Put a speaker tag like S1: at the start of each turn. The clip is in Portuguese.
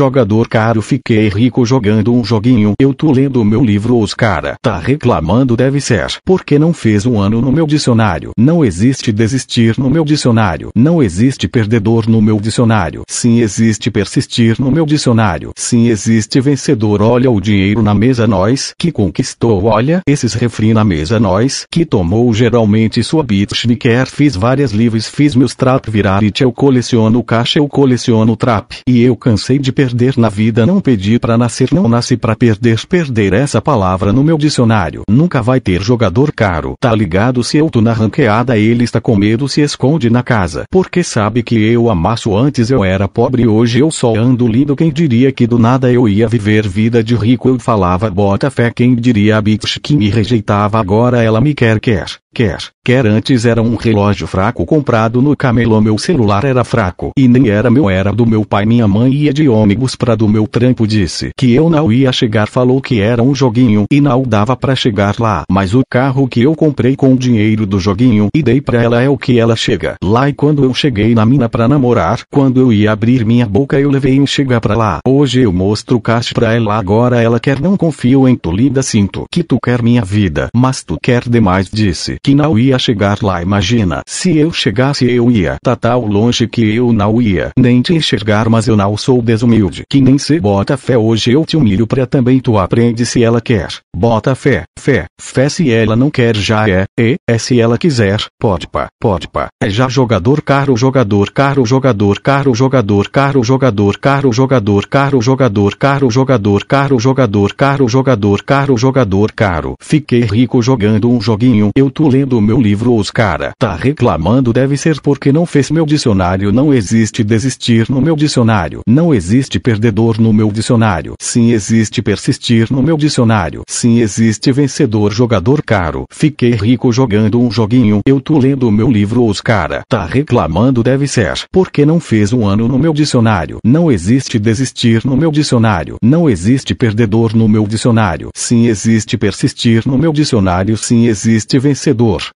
S1: Jogador caro fiquei rico jogando um joguinho. Eu tô lendo meu livro os cara tá reclamando deve ser. Porque não fez um ano no meu dicionário. Não existe desistir no meu dicionário. Não existe perdedor no meu dicionário. Sim existe persistir no meu dicionário. Sim existe vencedor. Olha o dinheiro na mesa nós que conquistou. Olha esses refri na mesa nós que tomou geralmente sua bitch me quer. Fiz várias livres fiz meus trap virar it eu coleciono caixa eu coleciono trap. E eu cansei de perder perder na vida não pedi para nascer não nasci para perder perder essa palavra no meu dicionário nunca vai ter jogador caro tá ligado se eu tô na ranqueada ele está com medo se esconde na casa porque sabe que eu amasso antes eu era pobre hoje eu só ando lindo quem diria que do nada eu ia viver vida de rico eu falava bota fé quem diria a bitch que me rejeitava agora ela me quer quer Quer, quer antes era um relógio fraco comprado no camelô meu celular era fraco e nem era meu era do meu pai minha mãe ia de ônibus pra do meu trampo disse que eu não ia chegar falou que era um joguinho e não dava pra chegar lá mas o carro que eu comprei com o dinheiro do joguinho e dei pra ela é o que ela chega lá e quando eu cheguei na mina pra namorar quando eu ia abrir minha boca eu levei em chegar pra lá hoje eu mostro o caixa pra ela agora ela quer não confio em tu linda sinto que tu quer minha vida mas tu quer demais disse que não ia chegar lá imagina. Se eu chegasse eu ia tá tão longe que eu não ia nem te enxergar mas eu não sou desumilde. Que nem se bota fé hoje eu te humilho pra também tu aprende se ela quer. Bota fé, fé, fé se ela não quer já é, e, é se ela quiser. Pode pá, pode pá. É já jogador caro jogador caro jogador caro jogador caro jogador caro jogador caro jogador caro jogador caro jogador caro jogador caro jogador caro. Fiquei rico jogando um joguinho eu tu lendo o meu livro os cara tá reclamando deve ser porque não fez meu dicionário. Não existe desistir no meu dicionário. Não existe perdedor no meu dicionário. Sim existe persistir no meu dicionário. Sim existe vencedor jogador caro. Fiquei rico jogando um joguinho. Eu tô lendo o meu livro os cara tá reclamando deve ser porque não fez um ano no meu dicionário. Não existe desistir no meu dicionário. Não existe perdedor no meu dicionário. Sim existe persistir no meu dicionário. Sim existe vencedor душ.